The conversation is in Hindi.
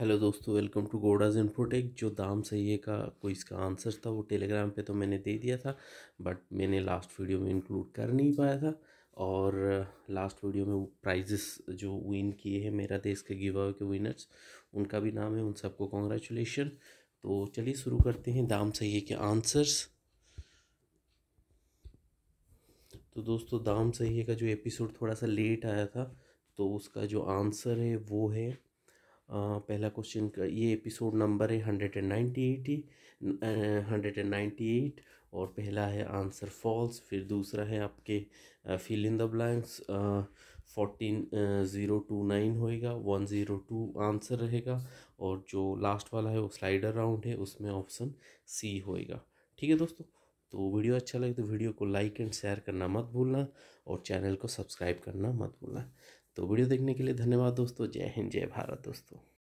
हेलो दोस्तों वेलकम टू गोडाज इन्फोटेक जो दाम सही है का कोई इसका आंसर था वो टेलीग्राम पे तो मैंने दे दिया था बट मैंने लास्ट वीडियो में इंक्लूड कर नहीं पाया था और लास्ट वीडियो में वो प्राइजेस जो विन किए हैं मेरा देश के गिव के विनर्स उनका भी नाम है उन सबको कॉन्ग्रेचुलेशन तो चलिए शुरू करते हैं दाम सही है के आंसर्स तो दोस्तों दाम सही है का जो एपिसोड थोड़ा सा लेट आया था तो उसका जो आंसर है वो है पहला क्वेश्चन ये एपिसोड नंबर है hundred and ninety eighty hundred and ninety eight और पहला है आंसर फॉल्स फिर दूसरा है आपके fill in the blanks fourteen zero two nine होएगा वन ज़ीरो टू आंसर रहेगा और जो लास्ट वाला है वो स्लाइडर राउंड है उसमें ऑप्शन सी होएगा ठीक है दोस्तों तो वीडियो अच्छा लगे तो वीडियो को लाइक एंड शेयर करना मत भूलना और चैनल को सब्सक्राइब करना मत भूलना तो वीडियो देखने के लिए धन्यवाद दोस्तों जय हिंद जय भारत दोस्तों